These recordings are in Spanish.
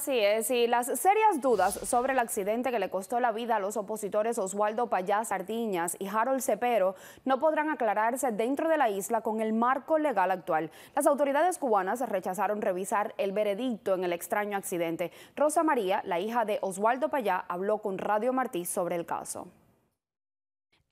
Así es, y las serias dudas sobre el accidente que le costó la vida a los opositores Oswaldo Payá Sardiñas y Harold Cepero no podrán aclararse dentro de la isla con el marco legal actual. Las autoridades cubanas rechazaron revisar el veredicto en el extraño accidente. Rosa María, la hija de Oswaldo Payá, habló con Radio Martí sobre el caso.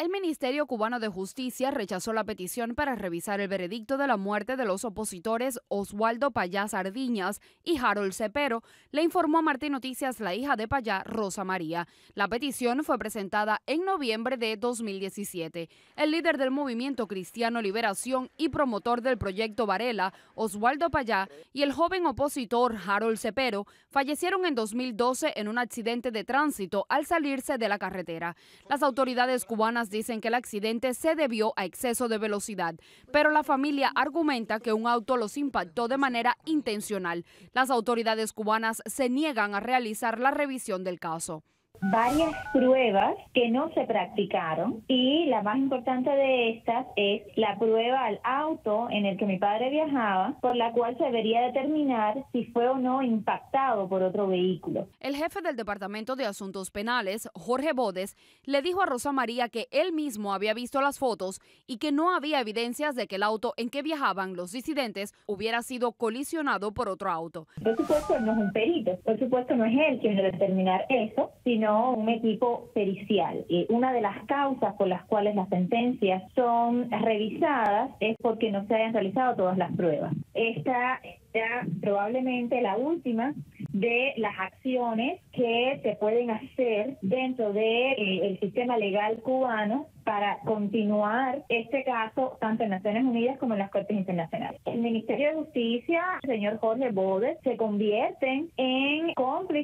El Ministerio Cubano de Justicia rechazó la petición para revisar el veredicto de la muerte de los opositores Oswaldo Payá Sardiñas y Harold Cepero, le informó a Martín Noticias la hija de Payá, Rosa María. La petición fue presentada en noviembre de 2017. El líder del movimiento Cristiano Liberación y promotor del proyecto Varela, Oswaldo Payá, y el joven opositor Harold Cepero fallecieron en 2012 en un accidente de tránsito al salirse de la carretera. Las autoridades cubanas dicen que el accidente se debió a exceso de velocidad, pero la familia argumenta que un auto los impactó de manera intencional. Las autoridades cubanas se niegan a realizar la revisión del caso varias pruebas que no se practicaron y la más importante de estas es la prueba al auto en el que mi padre viajaba, por la cual se debería determinar si fue o no impactado por otro vehículo. El jefe del Departamento de Asuntos Penales, Jorge Bodes, le dijo a Rosa María que él mismo había visto las fotos y que no había evidencias de que el auto en que viajaban los disidentes hubiera sido colisionado por otro auto. Por supuesto no es un perito, por supuesto no es él quien debe determinar eso, sino un equipo pericial. una de las causas por las cuales las sentencias son revisadas es porque no se hayan realizado todas las pruebas. Esta era probablemente la última de las acciones que se pueden hacer dentro del eh, sistema legal cubano para continuar este caso tanto en Naciones Unidas como en las Cortes Internacionales. El Ministerio de Justicia, señor Jorge Bode se convierten en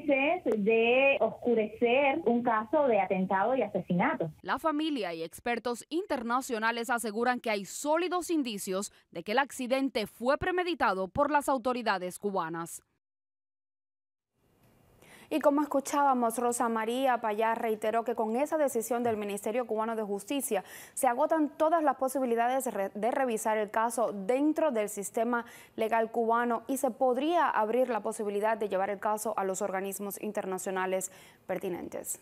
de oscurecer un caso de atentado y asesinato. La familia y expertos internacionales aseguran que hay sólidos indicios de que el accidente fue premeditado por las autoridades cubanas. Y como escuchábamos, Rosa María Payá reiteró que con esa decisión del Ministerio Cubano de Justicia se agotan todas las posibilidades de revisar el caso dentro del sistema legal cubano y se podría abrir la posibilidad de llevar el caso a los organismos internacionales pertinentes.